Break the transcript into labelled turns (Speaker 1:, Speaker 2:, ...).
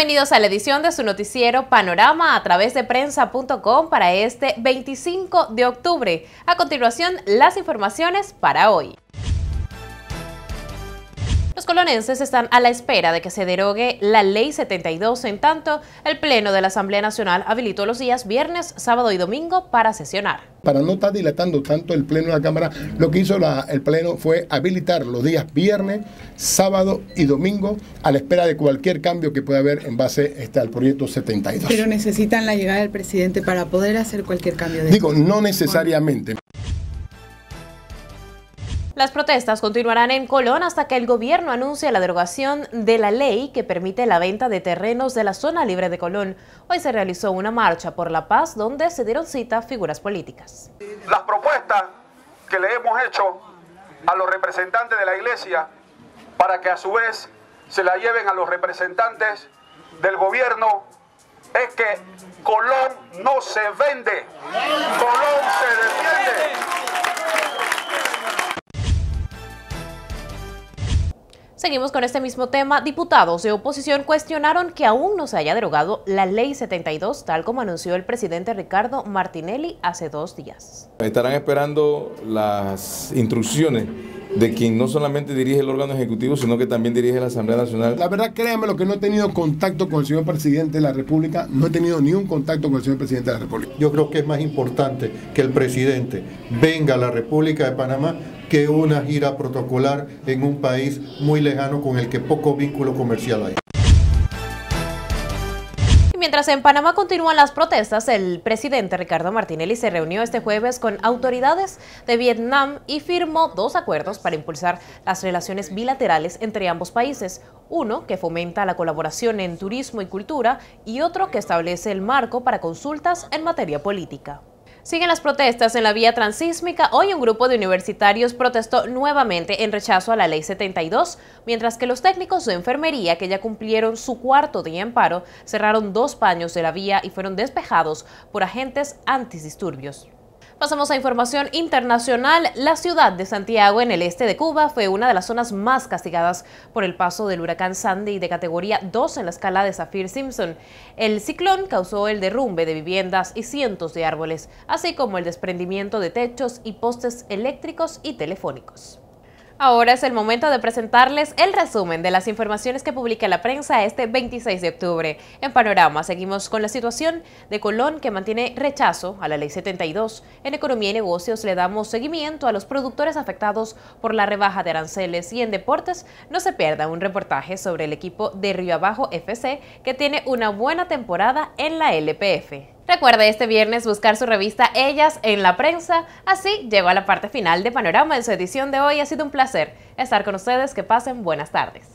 Speaker 1: Bienvenidos a la edición de su noticiero Panorama a través de prensa.com para este 25 de octubre. A continuación, las informaciones para hoy colonenses están a la espera de que se derogue la Ley 72, en tanto el Pleno de la Asamblea Nacional habilitó los días viernes, sábado y domingo para sesionar.
Speaker 2: Para no estar dilatando tanto el Pleno de la Cámara, lo que hizo el Pleno fue habilitar los días viernes, sábado y domingo a la espera de cualquier cambio que pueda haber en base este, al proyecto 72. Pero
Speaker 1: necesitan la llegada del presidente para poder hacer cualquier cambio. De
Speaker 2: Digo, no necesariamente.
Speaker 1: Las protestas continuarán en Colón hasta que el gobierno anuncie la derogación de la ley que permite la venta de terrenos de la zona libre de Colón. Hoy se realizó una marcha por la paz donde se dieron cita figuras políticas.
Speaker 2: Las propuestas que le hemos hecho a los representantes de la iglesia para que a su vez se la lleven a los representantes del gobierno es que Colón no se vende. Colón
Speaker 1: Seguimos con este mismo tema. Diputados de oposición cuestionaron que aún no se haya derogado la Ley 72, tal como anunció el presidente Ricardo Martinelli hace dos días.
Speaker 2: Estarán esperando las instrucciones de quien no solamente dirige el órgano ejecutivo, sino que también dirige la Asamblea Nacional. La verdad, créanme lo que no he tenido contacto con el señor presidente de la República, no he tenido ni un contacto con el señor presidente de la República. Yo creo que es más importante que el presidente venga a la República de Panamá que una gira protocolar en un país muy lejano con el que poco vínculo comercial hay.
Speaker 1: Mientras en Panamá continúan las protestas, el presidente Ricardo Martinelli se reunió este jueves con autoridades de Vietnam y firmó dos acuerdos para impulsar las relaciones bilaterales entre ambos países, uno que fomenta la colaboración en turismo y cultura y otro que establece el marco para consultas en materia política. Siguen las protestas en la vía transísmica. Hoy un grupo de universitarios protestó nuevamente en rechazo a la Ley 72, mientras que los técnicos de enfermería, que ya cumplieron su cuarto día en paro, cerraron dos paños de la vía y fueron despejados por agentes antidisturbios. Pasamos a información internacional. La ciudad de Santiago, en el este de Cuba, fue una de las zonas más castigadas por el paso del huracán Sandy de categoría 2 en la escala de Saffir-Simpson. El ciclón causó el derrumbe de viviendas y cientos de árboles, así como el desprendimiento de techos y postes eléctricos y telefónicos. Ahora es el momento de presentarles el resumen de las informaciones que publica la prensa este 26 de octubre. En Panorama seguimos con la situación de Colón que mantiene rechazo a la Ley 72. En Economía y Negocios le damos seguimiento a los productores afectados por la rebaja de aranceles y en Deportes no se pierda un reportaje sobre el equipo de Río Abajo FC que tiene una buena temporada en la LPF. Recuerde este viernes buscar su revista Ellas en la prensa. Así llegó a la parte final de Panorama en su edición de hoy. Ha sido un placer estar con ustedes. Que pasen buenas tardes.